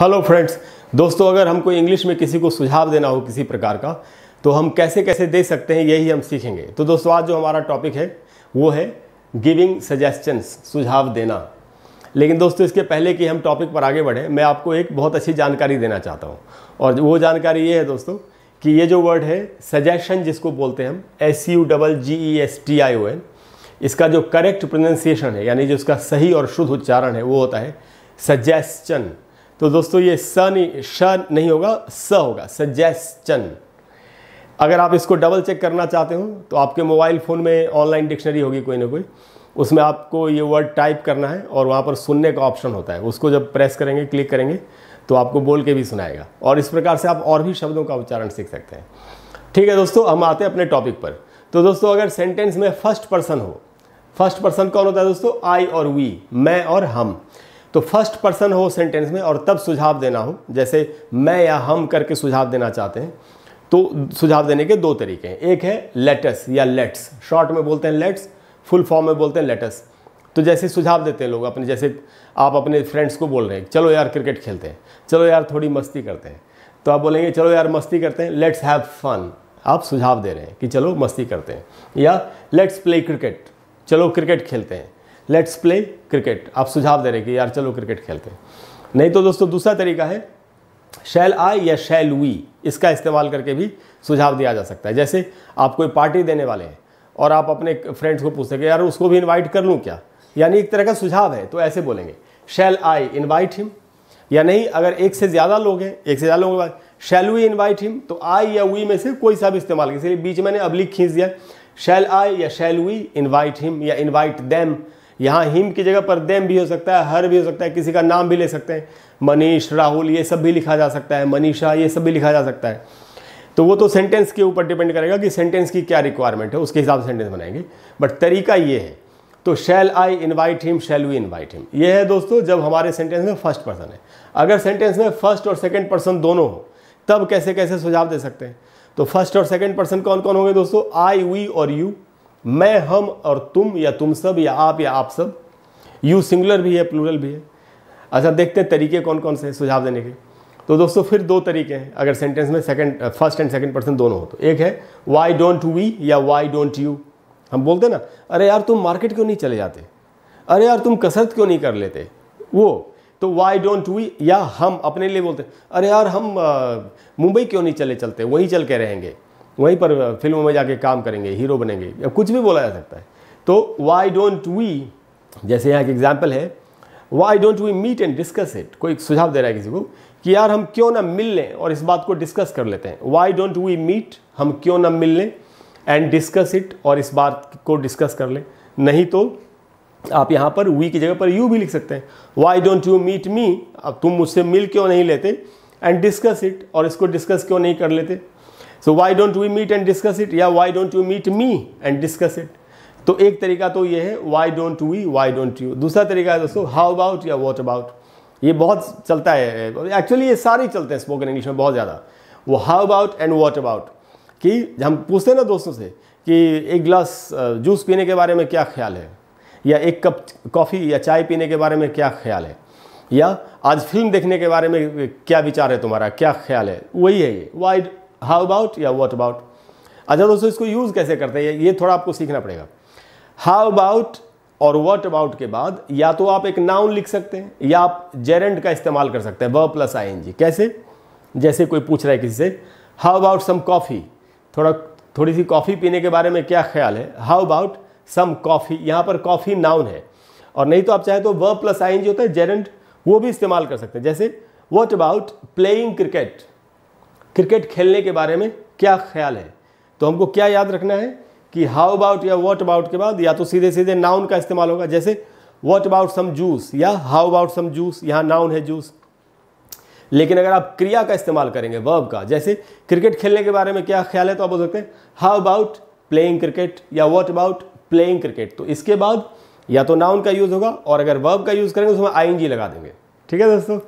hello friends दोस्तों अगर हमको इंग्लिश में किसी को सुझाव देना हो किसी प्रकार का तो हम कैसे कैसे दे सकते हैं यही हम सीखेंगे तो दोस्तों आज जो हमारा टॉपिक है वो है गिविंग सजेशंस सुझाव देना लेकिन दोस्तों इसके पहले कि हम टॉपिक पर आगे बढ़ें मैं आपको एक बहुत अच्छी जानकारी देना चाहता हूँ और वो जानकारी ये है दोस्तों कि ये जो वर्ड है सजेशन जिसको बोलते हैं हम S U double G E S T I O N इसका जो करेक्ट प्रोनंसिएशन है यानी जो इसका सही और शुद्ध उच्चारण है वो होता है सजेशन तो दोस्तों ये स नहीं श नहीं होगा स होगा सजेस्टन अगर आप इसको डबल चेक करना चाहते हो तो आपके मोबाइल फ़ोन में ऑनलाइन डिक्शनरी होगी कोई ना कोई उसमें आपको ये वर्ड टाइप करना है और वहाँ पर सुनने का ऑप्शन होता है उसको जब प्रेस करेंगे क्लिक करेंगे तो आपको बोल के भी सुनाएगा और इस प्रकार से आप और भी शब्दों का उच्चारण सीख सकते हैं ठीक है दोस्तों हम आते हैं अपने टॉपिक पर तो दोस्तों अगर सेंटेंस में फर्स्ट पर्सन हो फर्स्ट पर्सन कौन होता है दोस्तों आई और वी मैं और हम तो फर्स्ट पर्सन हो सेंटेंस में और तब सुझाव देना हो जैसे मैं या हम करके सुझाव देना चाहते हैं तो सुझाव देने के दो तरीके हैं एक है लेटस या लेट्स शॉर्ट में बोलते हैं लेट्स फुल फॉर्म में बोलते हैं लेटस तो जैसे सुझाव देते हैं लोग अपने जैसे आप अपने फ्रेंड्स को बोल रहे हैं चलो यार क्रिकेट खेलते हैं चलो यार थोड़ी मस्ती करते हैं तो आप बोलेंगे चलो यार मस्ती करते हैं लेट्स हैव फन आप सुझाव दे रहे हैं कि चलो मस्ती करते हैं या लेट्स प्ले क्रिकेट चलो क्रिकेट खेलते हैं लेट्स प्ले क्रिकेट आप सुझाव दे रहे कि यार चलो क्रिकेट खेलते हैं नहीं तो दोस्तों दूसरा तरीका है शैल आई या शैल वी इसका इस्तेमाल करके भी सुझाव दिया जा सकता है जैसे आप कोई पार्टी देने वाले हैं और आप अपने फ्रेंड्स को पूछते हैं यार उसको भी इन्वाइट कर लूँ क्या यानी एक तरह का सुझाव है तो ऐसे बोलेंगे शैल आई इन्वाइट हिम या नहीं अगर एक से ज़्यादा लोग हैं एक से ज़्यादा लोगों के बाद शैल वी इन्वाइट हिम तो आई या वी में से कोई सा भी इस्तेमाल इसलिए बीच मैंने लिख खींच दिया शैल आई या शैल वी इन्वाइट हिम या इन्वाइट दैम यहाँ हिम की जगह पर देम भी हो सकता है हर भी हो सकता है किसी का नाम भी ले सकते हैं मनीष राहुल ये सब भी लिखा जा सकता है मनीषा ये सब भी लिखा जा सकता है तो वो तो सेंटेंस के ऊपर डिपेंड करेगा कि सेंटेंस की क्या रिक्वायरमेंट है उसके हिसाब से सेंटेंस बनाएंगे बट तरीका ये है तो shall I invite him shall we invite him ये है दोस्तों जब हमारे सेंटेंस में फर्स्ट पर्सन है अगर सेंटेंस में फर्स्ट और सेकेंड पर्सन दोनों हो तब कैसे कैसे सुझाव दे सकते हैं तो फर्स्ट और सेकेंड पर्सन कौन कौन होंगे दोस्तों आई वी और यू मैं हम और तुम या तुम सब या आप या आप सब यू सिंगुलर भी है प्लूरल भी है अच्छा देखते हैं तरीके कौन कौन से सुझाव देने के तो दोस्तों फिर दो तरीके हैं अगर सेंटेंस में second first and second person दोनों हो तो एक है वाई डोंट वी या वाई डोंट यू हम बोलते ना अरे यार तुम मार्केट क्यों नहीं चले जाते अरे यार तुम कसरत क्यों नहीं कर लेते वो तो वाई डोंट वी या हम अपने लिए बोलते अरे यार हम मुंबई क्यों नहीं चले चलते वहीं चल के रहेंगे वहीं पर फिल्मों में जाके काम करेंगे हीरो बनेंगे या कुछ भी बोला जा सकता है तो वाई डोंट वी जैसे यहाँ एक एग्जाम्पल है why don't we meet and discuss it कोई सुझाव दे रहा है किसी को कि यार हम क्यों ना मिल लें और इस बात को डिस्कस कर लेते हैं वाई डोंट वी मीट हम क्यों ना मिल लें एंड डिस्कस इट और इस बात को डिस्कस कर लें नहीं तो आप यहाँ पर वी की जगह पर यू भी लिख सकते हैं why don't you meet me अब तुम मुझसे मिल क्यों नहीं लेते एंड डिस्कस इट और इसको डिस्कस क्यों नहीं कर लेते so why don't we meet and discuss it या why don't you meet me and discuss it तो एक तरीका तो ये है why don't we why don't you दूसरा तरीका है दोस्तों हाउ अबाउट या वॉट अबाउट ये बहुत चलता है एक्चुअली ये सारे चलते हैं स्पोकन इंग्लिश में बहुत ज़्यादा वो how about and what about कि हम पूछते हैं ना दोस्तों से कि एक ग्लास जूस पीने के बारे में क्या ख्याल है या एक कप कॉफ़ी या चाय पीने के बारे में क्या ख्याल है या आज फिल्म देखने के बारे में क्या विचार है तुम्हारा क्या ख्याल है वही है ये वाई हाउ अबाउट या वॉट अबाउट अच्छा दोस्तों इसको यूज़ कैसे करते हैं ये थोड़ा आपको सीखना पड़ेगा हाउ अबाउट और वॉट अबाउट के बाद या तो आप एक नाउन लिख सकते हैं या आप जेरेंट का इस्तेमाल कर सकते हैं व प्लस आई कैसे जैसे कोई पूछ रहा है किसी से हाउ अबाउट सम कॉफ़ी थोड़ा थोड़ी सी कॉफ़ी पीने के बारे में क्या ख्याल है हाउ अबाउट सम कॉफ़ी यहाँ पर कॉफ़ी नाउन है और नहीं तो आप चाहे तो व प्लस आई होता है जेरेंट वो भी इस्तेमाल कर सकते हैं जैसे what about playing cricket cricket खेलने के बारे में क्या ख्याल है तो हमको क्या याद रखना है कि हाउ अबाउट या वॉट अबाउट के बाद या तो सीधे सीधे नाउन का इस्तेमाल होगा जैसे वॉट अबाउट सम जूस या हाउ अबाउट सम जूस यहाँ नाउन है जूस लेकिन अगर आप क्रिया का इस्तेमाल करेंगे वर्ब का जैसे क्रिकेट खेलने के बारे में क्या ख्याल है तो आप बोल सकते हैं हाउ अबाउट प्लेइंग क्रिकेट या वॉट अबाउट प्लेइंग क्रिकेट तो इसके बाद या तो नाउन का यूज़ होगा और अगर वर्ब का यूज़ करेंगे तो उसमें जी लगा देंगे ठीक है दोस्तों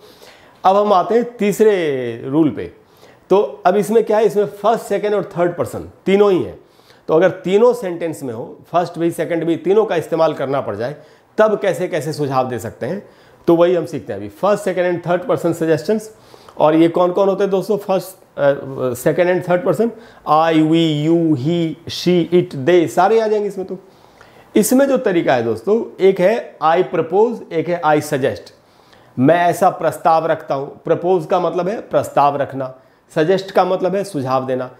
अब हम आते हैं तीसरे रूल पे तो अब इसमें क्या है इसमें फर्स्ट सेकेंड और थर्ड पर्सन तीनों ही हैं तो अगर तीनों सेंटेंस में हो फर्स्ट भी सेकेंड भी तीनों का इस्तेमाल करना पड़ जाए तब कैसे कैसे सुझाव दे सकते हैं तो वही हम सीखते हैं अभी first second and third person suggestions और ये कौन कौन होते हैं दोस्तों first second and third person I we you he she it they सारे आ जाएंगे इसमें तो इसमें जो तरीका है दोस्तों एक है आई प्रपोज एक है आई सजेस्ट मैं ऐसा प्रस्ताव रखता हूँ प्रपोज का मतलब है प्रस्ताव रखना सजेस्ट का मतलब है सुझाव देना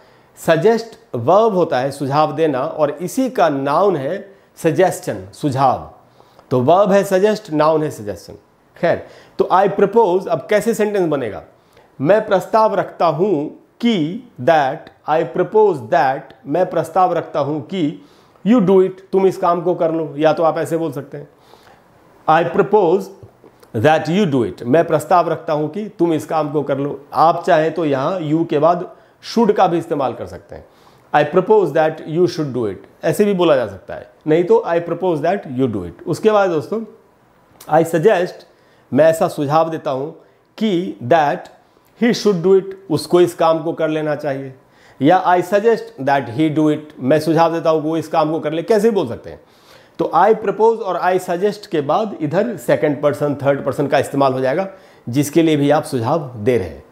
सजेस्ट वर्ब होता है सुझाव देना और इसी का नाउन है सजेस्टन सुझाव तो वर्ब है सजेस्ट नाउन है सजेशन खैर तो आई प्रपोज अब कैसे सेंटेंस बनेगा मैं प्रस्ताव रखता हूं कि दैट आई प्रपोज दैट मैं प्रस्ताव रखता हूं कि यू डू इट तुम इस काम को कर लो या तो आप ऐसे बोल सकते हैं I propose that you do it मैं प्रस्ताव रखता हूं कि तुम इस काम को कर लो आप चाहें तो यहां यू के बाद शुड का भी इस्तेमाल कर सकते हैं I propose that you should do it ऐसे भी बोला जा सकता है नहीं तो I propose that you do it उसके बाद दोस्तों आई सजेस्ट मैं ऐसा सुझाव देता हूं कि that he should do it उसको इस काम को कर लेना चाहिए या I suggest that he do it मैं सुझाव देता हूं वो इस काम को कर ले कैसे बोल सकते हैं तो आई प्रपोज और आई सजेस्ट के बाद इधर सेकंड पर्सन थर्ड पर्सन का इस्तेमाल हो जाएगा जिसके लिए भी आप सुझाव दे रहे हैं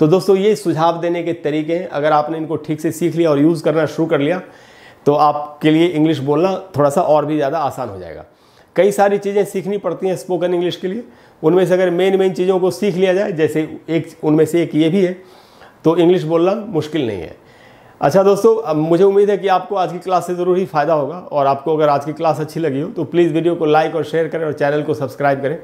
तो दोस्तों ये सुझाव देने के तरीके हैं अगर आपने इनको ठीक से सीख लिया और यूज़ करना शुरू कर लिया तो आपके लिए इंग्लिश बोलना थोड़ा सा और भी ज़्यादा आसान हो जाएगा कई सारी चीज़ें सीखनी पड़ती हैं स्पोकन इंग्लिश के लिए उनमें से अगर मेन मेन चीज़ों को सीख लिया जाए जैसे एक उनमें से एक ये भी है तो इंग्लिश बोलना मुश्किल नहीं है अच्छा दोस्तों मुझे उम्मीद है कि आपको आज की क्लास से ज़रूर ही फ़ायदा होगा और आपको अगर आज की क्लास अच्छी लगी हो तो प्लीज़ वीडियो को लाइक और शेयर करें और चैनल को सब्सक्राइब करें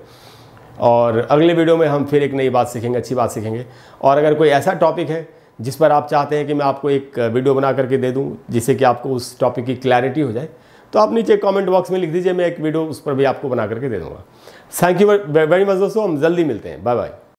और अगले वीडियो में हम फिर एक नई बात सीखेंगे अच्छी बात सीखेंगे और अगर कोई ऐसा टॉपिक है जिस पर आप चाहते हैं कि मैं आपको एक वीडियो बना करके दे दूँ जिससे कि आपको उस टॉपिक की क्लैरिटी हो जाए तो आप नीचे कमेंट बॉक्स में लिख दीजिए मैं एक वीडियो उस पर भी आपको बना करके दे दूँगा थैंक यू वेरी मच दोस्तों हम जल्दी मिलते हैं बाय बाय